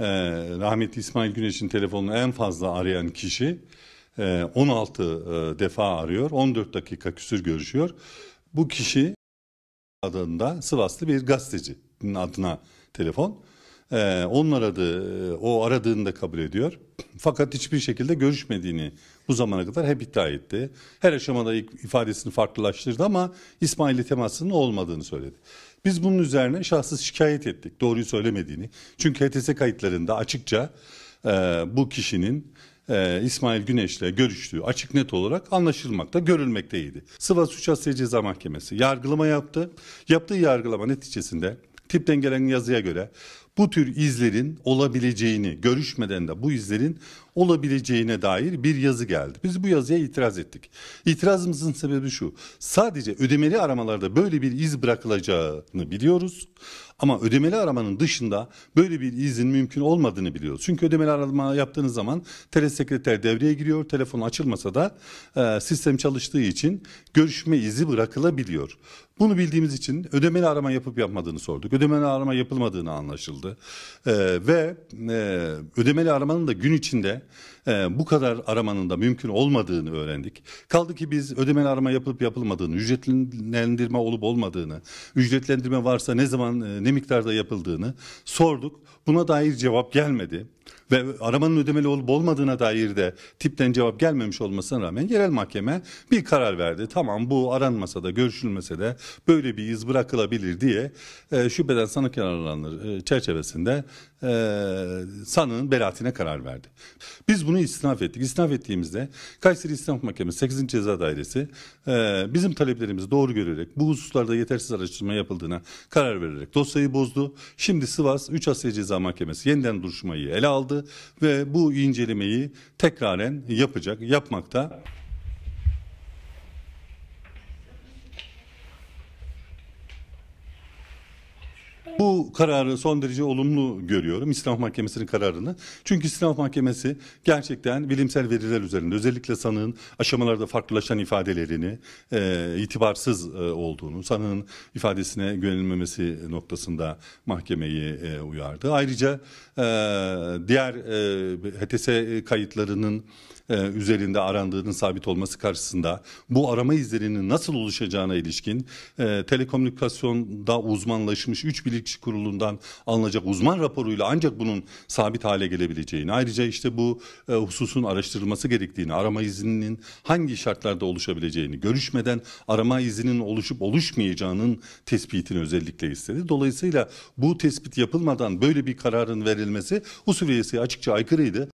e, rahmetli İsmail Güneş'in telefonunu en fazla arayan kişi e, 16 e, defa arıyor. 14 dakika küsür görüşüyor. Bu kişi adında Sivaslı bir gazetecinin adına telefon. Ee, onun aradığı, e, o aradığını da kabul ediyor. Fakat hiçbir şekilde görüşmediğini bu zamana kadar hep iddia etti. Her aşamada ifadesini farklılaştırdı ama İsmail'le temasının olmadığını söyledi. Biz bunun üzerine şahsı şikayet ettik doğruyu söylemediğini. Çünkü HTS kayıtlarında açıkça e, bu kişinin e, İsmail Güneş'le görüştüğü açık net olarak anlaşılmakta, görülmekteydi. Sivas Suç Asya Ceza Mahkemesi yargılama yaptı. Yaptığı yargılama neticesinde tipten gelen yazıya göre bu tür izlerin olabileceğini, görüşmeden de bu izlerin olabileceğine dair bir yazı geldi. Biz bu yazıya itiraz ettik. İtirazımızın sebebi şu. Sadece ödemeli aramalarda böyle bir iz bırakılacağını biliyoruz. Ama ödemeli aramanın dışında böyle bir izin mümkün olmadığını biliyoruz. Çünkü ödemeli arama yaptığınız zaman telesekreter devreye giriyor. Telefon açılmasa da e, sistem çalıştığı için görüşme izi bırakılabiliyor. Bunu bildiğimiz için ödemeli arama yapıp yapmadığını sorduk. Ödemeli arama yapılmadığını anlaşıldı. E, ve e, ödemeli aramanın da gün içinde e, bu kadar aramanın da mümkün olmadığını öğrendik. Kaldı ki biz ödemeli arama yapılıp yapılmadığını, ücretlendirme olup olmadığını, ücretlendirme varsa ne zaman e, ne miktarda yapıldığını sorduk. Buna dair cevap gelmedi ve aramanın ödemeli olup olmadığına dair de tipten cevap gelmemiş olmasına rağmen yerel mahkeme bir karar verdi. Tamam bu aranmasa da görüşülmese de böyle bir iz bırakılabilir diye e, şüpheden sanık yararlanır e, çerçevesinde e, sanığın beraatine karar verdi. Biz bunu istinaf ettik. İstinaf ettiğimizde Kayseri İstinaf Mahkemesi 8. Ceza Dairesi e, bizim taleplerimizi doğru görerek bu hususlarda yetersiz araştırma yapıldığına karar vererek dosyayı bozdu. Şimdi Sivas 3 Asya Ceza Mahkemesi yeniden duruşmayı ele aldı aldı ve bu incelemeyi tekraren yapacak, yapmakta. bu kararı son derece olumlu görüyorum İstinaf Mahkemesi'nin kararını. Çünkü İstinaf Mahkemesi gerçekten bilimsel veriler üzerinde özellikle sanığın aşamalarda farklılaşan ifadelerini e, itibarsız e, olduğunu, sanığın ifadesine güvenilmemesi noktasında mahkemeyi e, uyardı. Ayrıca e, diğer e, HTS kayıtlarının e, üzerinde arandığının sabit olması karşısında bu arama izlerinin nasıl oluşacağına ilişkin e, telekomünikasyonda uzmanlaşmış 3 bilirkişi kurulundan alınacak uzman raporuyla ancak bunun sabit hale gelebileceğini ayrıca işte bu e, hususun araştırılması gerektiğini arama izinin hangi şartlarda oluşabileceğini görüşmeden arama izinin oluşup oluşmayacağının tespitini özellikle istedi. Dolayısıyla bu tespit yapılmadan böyle bir kararın verilmesi usulüyesi açıkça aykırıydı.